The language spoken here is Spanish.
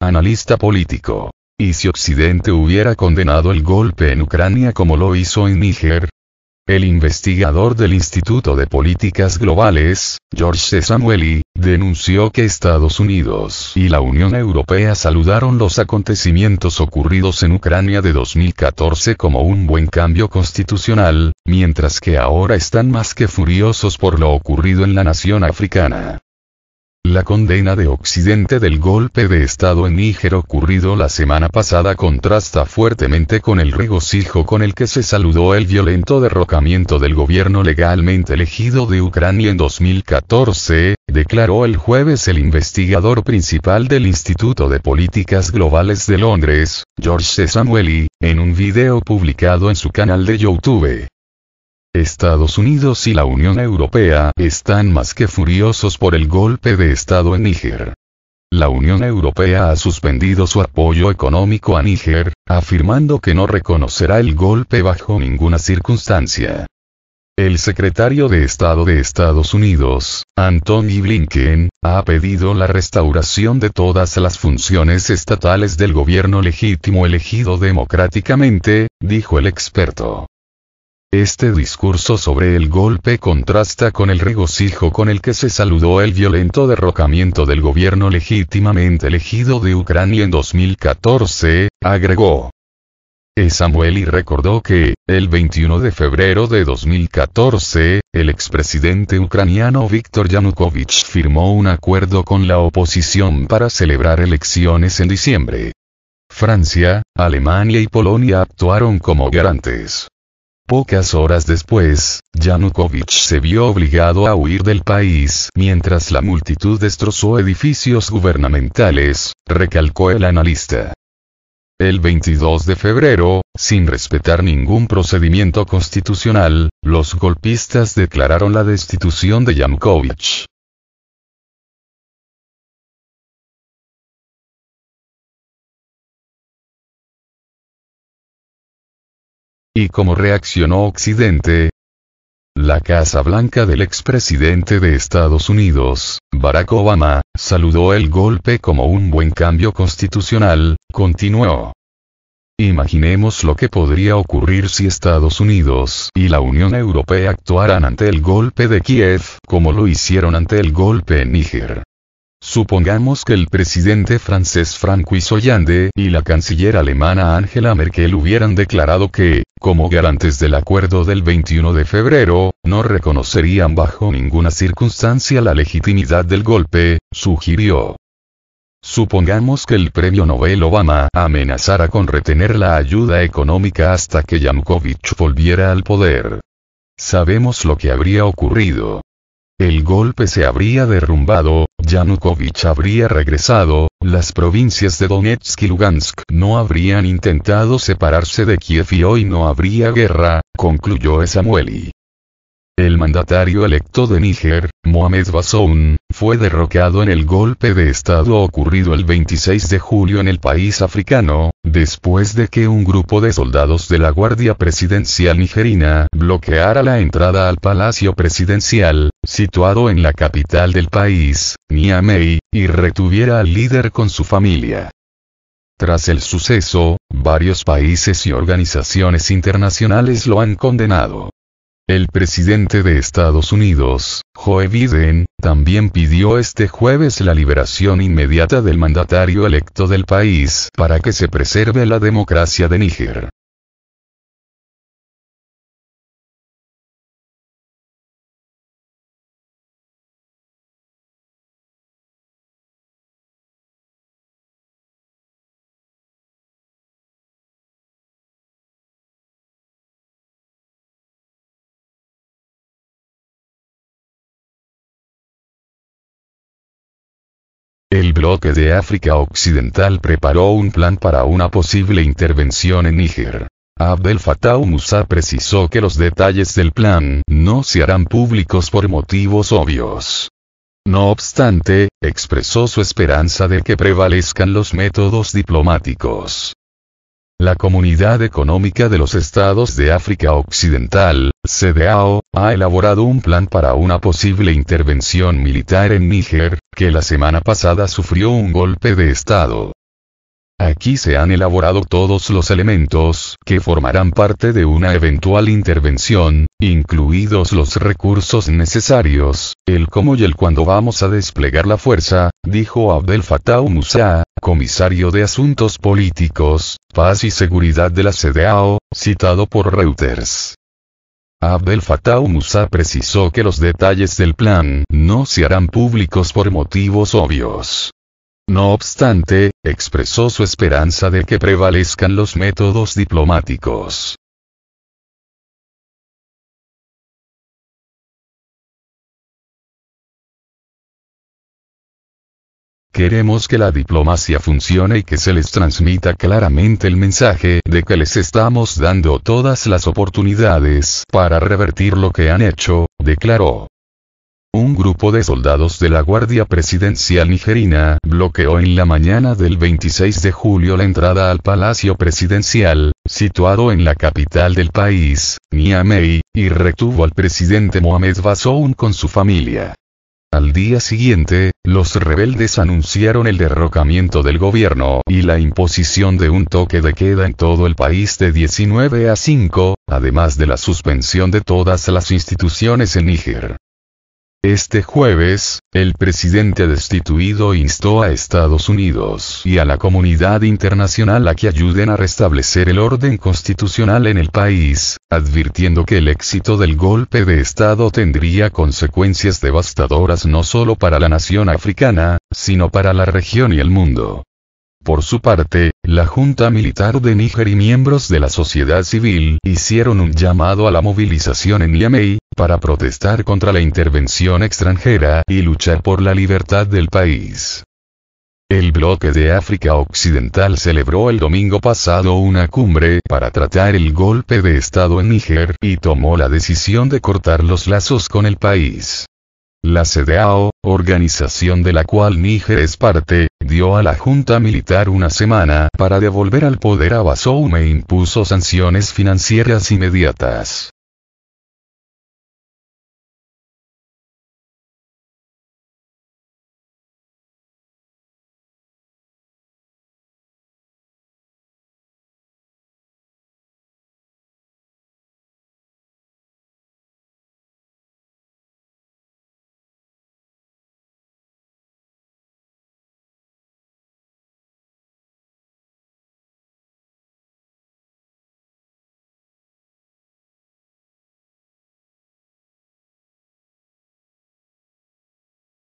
analista político. ¿Y si Occidente hubiera condenado el golpe en Ucrania como lo hizo en Níger? El investigador del Instituto de Políticas Globales, George C. Samueli, denunció que Estados Unidos y la Unión Europea saludaron los acontecimientos ocurridos en Ucrania de 2014 como un buen cambio constitucional, mientras que ahora están más que furiosos por lo ocurrido en la nación africana. La condena de Occidente del golpe de Estado en Níger ocurrido la semana pasada contrasta fuertemente con el regocijo con el que se saludó el violento derrocamiento del gobierno legalmente elegido de Ucrania en 2014, declaró el jueves el investigador principal del Instituto de Políticas Globales de Londres, George C. Samueli, en un video publicado en su canal de YouTube. Estados Unidos y la Unión Europea están más que furiosos por el golpe de Estado en Níger. La Unión Europea ha suspendido su apoyo económico a Níger, afirmando que no reconocerá el golpe bajo ninguna circunstancia. El secretario de Estado de Estados Unidos, Antony Blinken, ha pedido la restauración de todas las funciones estatales del gobierno legítimo elegido democráticamente, dijo el experto. Este discurso sobre el golpe contrasta con el regocijo con el que se saludó el violento derrocamiento del gobierno legítimamente elegido de Ucrania en 2014, agregó. E. Samuel recordó que, el 21 de febrero de 2014, el expresidente ucraniano Viktor Yanukovych firmó un acuerdo con la oposición para celebrar elecciones en diciembre. Francia, Alemania y Polonia actuaron como garantes. Pocas horas después, Yanukovych se vio obligado a huir del país mientras la multitud destrozó edificios gubernamentales, recalcó el analista. El 22 de febrero, sin respetar ningún procedimiento constitucional, los golpistas declararon la destitución de Yanukovych. ¿Y cómo reaccionó Occidente? La Casa Blanca del expresidente de Estados Unidos, Barack Obama, saludó el golpe como un buen cambio constitucional, continuó. Imaginemos lo que podría ocurrir si Estados Unidos y la Unión Europea actuaran ante el golpe de Kiev, como lo hicieron ante el golpe en Níger. Supongamos que el presidente francés Francois Hollande y la canciller alemana Angela Merkel hubieran declarado que, como garantes del acuerdo del 21 de febrero, no reconocerían bajo ninguna circunstancia la legitimidad del golpe, sugirió. Supongamos que el premio Nobel Obama amenazara con retener la ayuda económica hasta que Yanukovych volviera al poder. Sabemos lo que habría ocurrido. El golpe se habría derrumbado, Yanukovych habría regresado, las provincias de Donetsk y Lugansk no habrían intentado separarse de Kiev y hoy no habría guerra, concluyó Samueli. El mandatario electo de Níger, Mohamed Bazoum, fue derrocado en el golpe de Estado ocurrido el 26 de julio en el país africano, después de que un grupo de soldados de la Guardia Presidencial nigerina bloqueara la entrada al Palacio Presidencial, situado en la capital del país, Niamey, y retuviera al líder con su familia. Tras el suceso, varios países y organizaciones internacionales lo han condenado. El presidente de Estados Unidos, Joe Biden, también pidió este jueves la liberación inmediata del mandatario electo del país para que se preserve la democracia de Níger. El bloque de África Occidental preparó un plan para una posible intervención en Níger. Abdel Fattah Musa precisó que los detalles del plan no se harán públicos por motivos obvios. No obstante, expresó su esperanza de que prevalezcan los métodos diplomáticos. La Comunidad Económica de los Estados de África Occidental, CDAO, ha elaborado un plan para una posible intervención militar en Níger, que la semana pasada sufrió un golpe de Estado. Aquí se han elaborado todos los elementos que formarán parte de una eventual intervención, incluidos los recursos necesarios, el cómo y el cuándo vamos a desplegar la fuerza, dijo Abdel Fattah Musa, comisario de Asuntos Políticos, Paz y Seguridad de la CDAO, citado por Reuters. Abdel Fattah Musa precisó que los detalles del plan no se harán públicos por motivos obvios. No obstante, expresó su esperanza de que prevalezcan los métodos diplomáticos. Queremos que la diplomacia funcione y que se les transmita claramente el mensaje de que les estamos dando todas las oportunidades para revertir lo que han hecho, declaró. Un grupo de soldados de la Guardia Presidencial nigerina bloqueó en la mañana del 26 de julio la entrada al Palacio Presidencial, situado en la capital del país, Niamey, y retuvo al presidente Mohamed Bazoum con su familia. Al día siguiente, los rebeldes anunciaron el derrocamiento del gobierno y la imposición de un toque de queda en todo el país de 19 a 5, además de la suspensión de todas las instituciones en Níger. Este jueves, el presidente destituido instó a Estados Unidos y a la comunidad internacional a que ayuden a restablecer el orden constitucional en el país, advirtiendo que el éxito del golpe de Estado tendría consecuencias devastadoras no solo para la nación africana, sino para la región y el mundo. Por su parte, la Junta Militar de Níger y miembros de la sociedad civil hicieron un llamado a la movilización en Niamey, para protestar contra la intervención extranjera y luchar por la libertad del país. El bloque de África Occidental celebró el domingo pasado una cumbre para tratar el golpe de Estado en Níger y tomó la decisión de cortar los lazos con el país. La CDAO, organización de la cual Níger es parte, dio a la Junta Militar una semana para devolver al poder a Bazoum e impuso sanciones financieras inmediatas.